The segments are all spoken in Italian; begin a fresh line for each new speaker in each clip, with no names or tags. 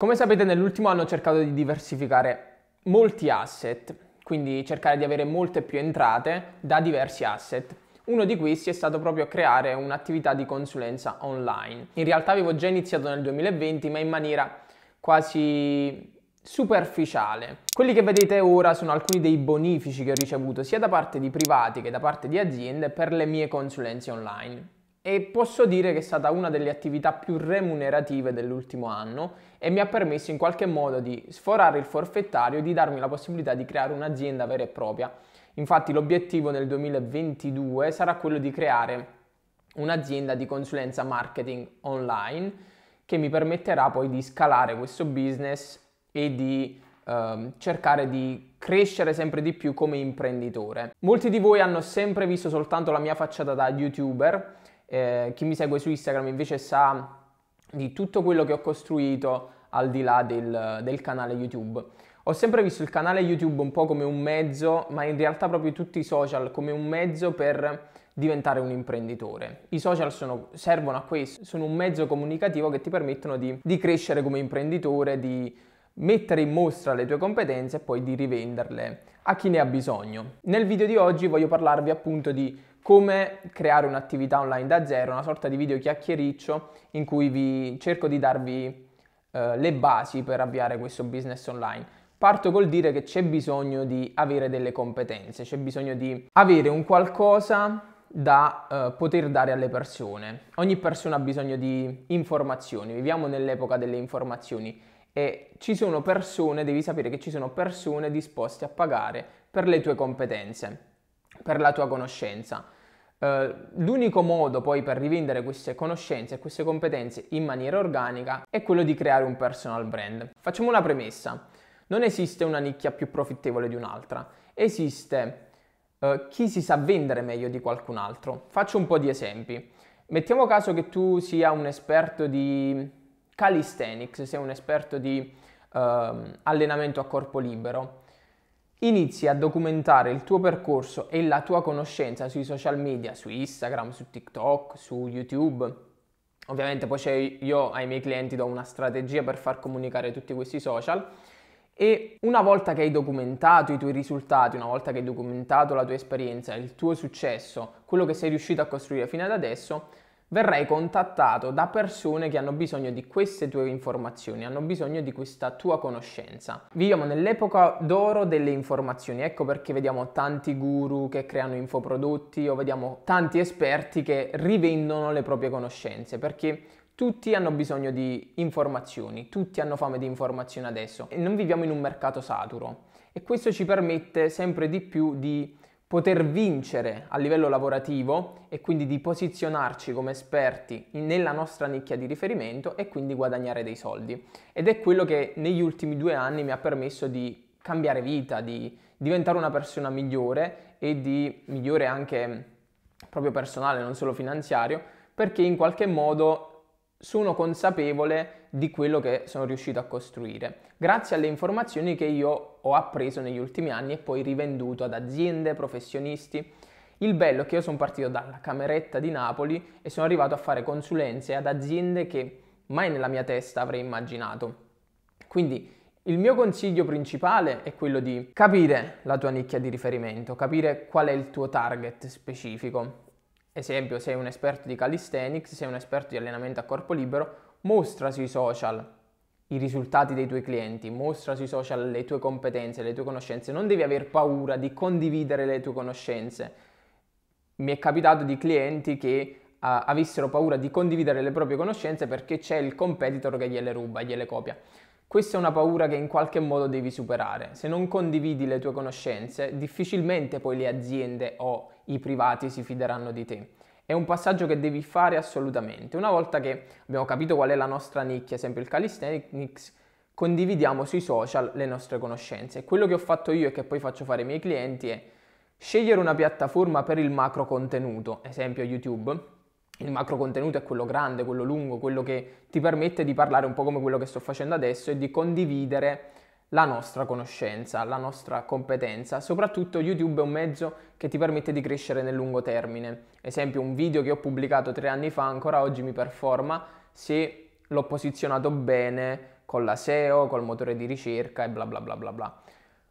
Come sapete nell'ultimo anno ho cercato di diversificare molti asset, quindi cercare di avere molte più entrate da diversi asset. Uno di questi è stato proprio creare un'attività di consulenza online. In realtà avevo già iniziato nel 2020 ma in maniera quasi superficiale. Quelli che vedete ora sono alcuni dei bonifici che ho ricevuto sia da parte di privati che da parte di aziende per le mie consulenze online e posso dire che è stata una delle attività più remunerative dell'ultimo anno e mi ha permesso in qualche modo di sforare il forfettario e di darmi la possibilità di creare un'azienda vera e propria. Infatti l'obiettivo nel 2022 sarà quello di creare un'azienda di consulenza marketing online che mi permetterà poi di scalare questo business e di eh, cercare di crescere sempre di più come imprenditore. Molti di voi hanno sempre visto soltanto la mia facciata da youtuber, eh, chi mi segue su Instagram invece sa di tutto quello che ho costruito al di là del, del, canale YouTube. Ho sempre visto il canale YouTube un po' come un mezzo, ma in realtà proprio tutti i social come un mezzo per diventare un imprenditore. I social sono, servono a questo, sono un mezzo comunicativo che ti permettono di, di crescere come imprenditore, di mettere in mostra le tue competenze e poi di rivenderle a chi ne ha bisogno. Nel video di oggi voglio parlarvi appunto di come creare un'attività online da zero, una sorta di video chiacchiericcio in cui vi cerco di darvi eh, le basi per avviare questo business online. Parto col dire che c'è bisogno di avere delle competenze, c'è bisogno di avere un qualcosa da eh, poter dare alle persone. Ogni persona ha bisogno di informazioni, viviamo nell'epoca delle informazioni e ci sono persone, devi sapere che ci sono persone disposte a pagare per le tue competenze per la tua conoscenza. Eh, l'unico modo poi per rivendere queste conoscenze e queste competenze in maniera organica è quello di creare un personal brand. Facciamo una premessa. Non esiste una nicchia più profittevole di un'altra. Esiste Uh, chi si sa vendere meglio di qualcun altro. Faccio un po' di esempi. Mettiamo caso che tu sia un esperto di calisthenics, sei un esperto di uh, allenamento a corpo libero. Inizi a documentare il tuo percorso e la tua conoscenza sui social media, su Instagram, su TikTok, su YouTube. Ovviamente poi io ai miei clienti do una strategia per far comunicare tutti questi social e una volta che hai documentato i tuoi risultati, una volta che hai documentato la tua esperienza, il tuo successo, quello che sei riuscito a costruire fino ad adesso, verrai contattato da persone che hanno bisogno di queste tue informazioni, hanno bisogno di questa tua conoscenza. Viviamo nell'epoca d'oro delle informazioni, ecco perché vediamo tanti guru che creano infoprodotti o vediamo tanti esperti che rivendono le proprie conoscenze, perché tutti hanno bisogno di informazioni, tutti hanno fame di informazioni adesso e non viviamo in un mercato saturo e questo ci permette sempre di più di poter vincere a livello lavorativo e quindi di posizionarci come esperti nella nostra nicchia di riferimento e quindi guadagnare dei soldi. Ed è quello che negli ultimi due anni mi ha permesso di cambiare vita, di diventare una persona migliore e di migliore anche proprio personale, non solo finanziario, perché in qualche modo sono consapevole di quello che sono riuscito a costruire, grazie alle informazioni che io ho appreso negli ultimi anni e poi rivenduto ad aziende, professionisti. Il bello è che io sono partito dalla cameretta di Napoli e sono arrivato a fare consulenze ad aziende che mai nella mia testa avrei immaginato. Quindi il mio consiglio principale è quello di capire la tua nicchia di riferimento, capire qual è il tuo target specifico, esempio sei un esperto di calisthenics, sei un esperto di allenamento a corpo libero, mostra sui social i risultati dei tuoi clienti, mostra sui social le tue competenze, le tue conoscenze, non devi aver paura di condividere le tue conoscenze. Mi è capitato di clienti che uh, avessero paura di condividere le proprie conoscenze perché c'è il competitor che gliele ruba, gliele copia. Questa è una paura che in qualche modo devi superare. Se non condividi le tue conoscenze, difficilmente poi le aziende o i privati si fideranno di te. È un passaggio che devi fare assolutamente. Una volta che abbiamo capito qual è la nostra nicchia, esempio il calisthenics, condividiamo sui social le nostre conoscenze. Quello che ho fatto io e che poi faccio fare ai miei clienti è scegliere una piattaforma per il macro contenuto, esempio YouTube. Il macro contenuto è quello grande, quello lungo, quello che ti permette di parlare un po' come quello che sto facendo adesso e di condividere la nostra conoscenza, la nostra competenza. Soprattutto YouTube è un mezzo che ti permette di crescere nel lungo termine. Esempio, un video che ho pubblicato tre anni fa ancora oggi mi performa se l'ho posizionato bene con la SEO, col motore di ricerca e bla bla bla bla bla.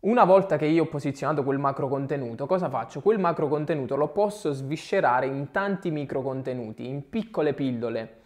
Una volta che io ho posizionato quel macro contenuto, cosa faccio? Quel macro contenuto lo posso sviscerare in tanti micro contenuti, in piccole pillole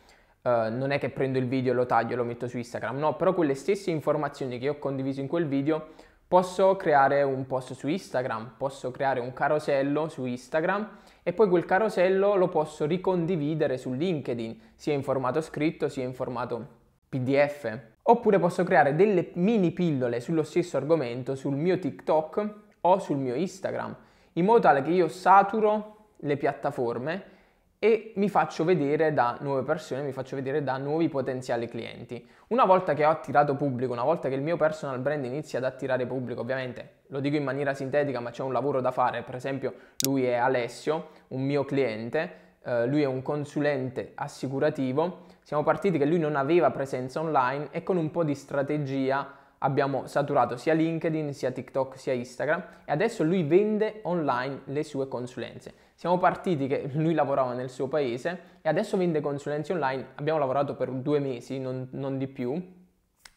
eh, non è che prendo il video, lo taglio e lo metto su Instagram, no, però quelle stesse informazioni che ho condiviso in quel video posso creare un post su Instagram, posso creare un carosello su Instagram e poi quel carosello lo posso ricondividere su LinkedIn, sia in formato scritto sia in formato PDF. Oppure posso creare delle mini pillole sullo stesso argomento sul mio TikTok o sul mio Instagram, in modo tale che io saturo le piattaforme e mi faccio vedere da nuove persone, mi faccio vedere da nuovi potenziali clienti. Una volta che ho attirato pubblico, una volta che il mio personal brand inizia ad attirare pubblico, ovviamente lo dico in maniera sintetica, ma c'è un lavoro da fare, per esempio lui è Alessio, un mio cliente, eh, lui è un consulente assicurativo, siamo partiti che lui non aveva presenza online e con un po' di strategia abbiamo saturato sia LinkedIn, sia TikTok, sia Instagram e adesso lui vende online le sue consulenze. Siamo partiti che lui lavorava nel suo paese e adesso vende consulenze online, abbiamo lavorato per due mesi, non, non di più,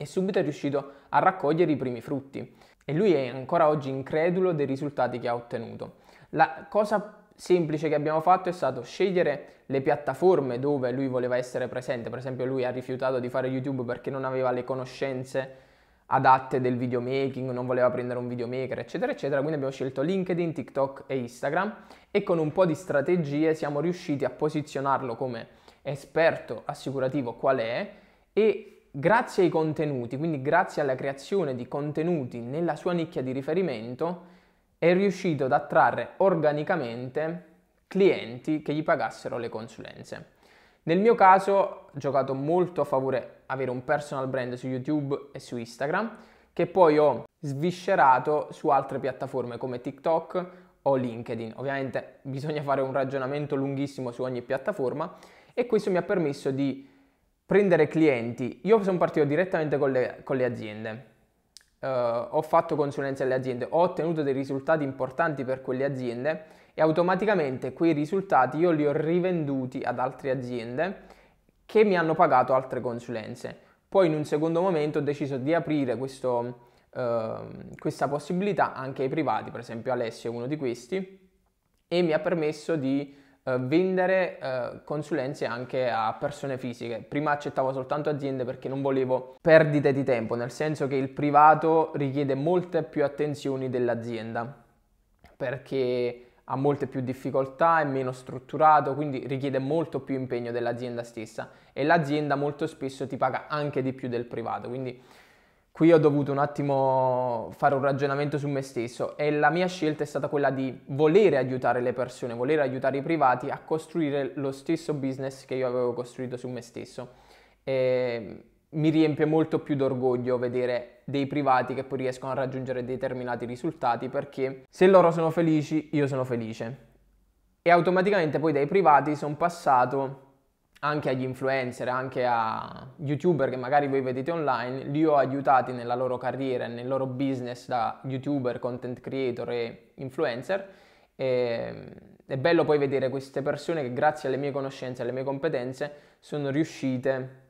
e subito è riuscito a raccogliere i primi frutti. E lui è ancora oggi incredulo dei risultati che ha ottenuto. La cosa semplice che abbiamo fatto è stato scegliere le piattaforme dove lui voleva essere presente. Per esempio, lui ha rifiutato di fare YouTube perché non aveva le conoscenze adatte del videomaking, non voleva prendere un videomaker, eccetera, eccetera. Quindi abbiamo scelto LinkedIn, TikTok e Instagram e con un po' di strategie siamo riusciti a posizionarlo come esperto assicurativo qual è e grazie ai contenuti, quindi grazie alla creazione di contenuti nella sua nicchia di riferimento, è riuscito ad attrarre organicamente clienti che gli pagassero le consulenze. Nel mio caso ho giocato molto a favore avere un personal brand su YouTube e su Instagram che poi ho sviscerato su altre piattaforme come TikTok o LinkedIn. Ovviamente bisogna fare un ragionamento lunghissimo su ogni piattaforma e questo mi ha permesso di prendere clienti. Io sono partito direttamente con le, con le aziende. Uh, ho fatto consulenze alle aziende, ho ottenuto dei risultati importanti per quelle aziende e automaticamente quei risultati io li ho rivenduti ad altre aziende che mi hanno pagato altre consulenze. Poi in un secondo momento ho deciso di aprire questo, eh, questa possibilità anche ai privati, per esempio Alessio è uno di questi, e mi ha permesso di eh, vendere eh, consulenze anche a persone fisiche. Prima accettavo soltanto aziende perché non volevo perdite di tempo, nel senso che il privato richiede molte più attenzioni dell'azienda, perché ha molte più difficoltà, è meno strutturato, quindi richiede molto più impegno dell'azienda stessa e l'azienda molto spesso ti paga anche di più del privato, quindi qui ho dovuto un attimo fare un ragionamento su me stesso e la mia scelta è stata quella di volere aiutare le persone, volere aiutare i privati a costruire lo stesso business che io avevo costruito su me stesso. E mi riempie molto più d'orgoglio vedere dei privati che poi riescono a raggiungere determinati risultati perché se loro sono felici io sono felice. E automaticamente poi dai privati sono passato anche agli influencer, anche a youtuber che magari voi vedete online, li ho aiutati nella loro carriera, nel loro business da youtuber, content creator e influencer. E, ehm, è bello poi vedere queste persone che grazie alle mie conoscenze, alle mie competenze sono riuscite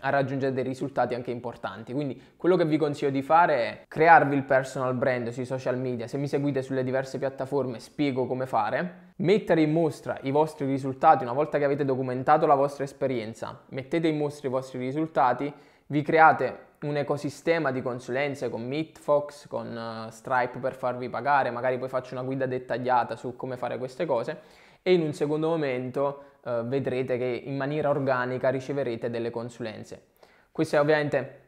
a raggiungere dei risultati anche importanti. Quindi quello che vi consiglio di fare è crearvi il personal brand sui social media. Se mi seguite sulle diverse piattaforme spiego come fare. Mettere in mostra i vostri risultati una volta che avete documentato la vostra esperienza. Mettete in mostra i vostri risultati, vi create un ecosistema di consulenze con Meetfox, con eh, Stripe per farvi pagare, magari poi faccio una guida dettagliata su come fare queste cose e in un secondo momento eh, vedrete che in maniera organica riceverete delle consulenze. Questo è ovviamente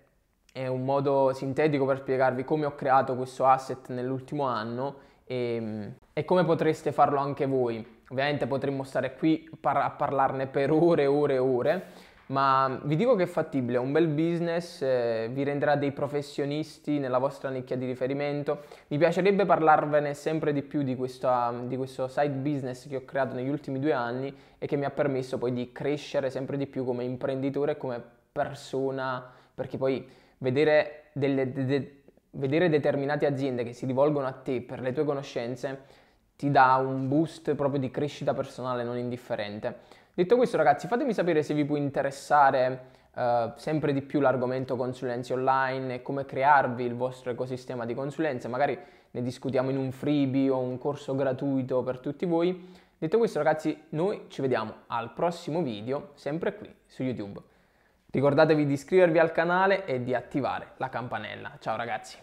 è un modo sintetico per spiegarvi come ho creato questo asset nell'ultimo anno e, mm, e come potreste farlo anche voi. Ovviamente potremmo stare qui par- a parlarne per ore e ore e ore, ma vi dico che è fattibile, è un bel business, eh, vi renderà dei professionisti nella vostra nicchia di riferimento. Mi piacerebbe parlarvene sempre di più di, questa, di questo side business che ho creato negli ultimi due anni e che mi ha permesso poi di crescere sempre di più come imprenditore e come persona, perché poi vedere, delle, de, de, vedere determinate aziende che si rivolgono a te per le tue conoscenze ti dà un boost proprio di crescita personale non indifferente. Detto questo ragazzi fatemi sapere se vi può interessare eh, sempre di più l'argomento consulenze online e come crearvi il vostro ecosistema di consulenze, magari ne discutiamo in un freebie o un corso gratuito per tutti voi. Detto questo ragazzi noi ci vediamo al prossimo video sempre qui su YouTube. Ricordatevi di iscrivervi al canale e di attivare la campanella. Ciao ragazzi!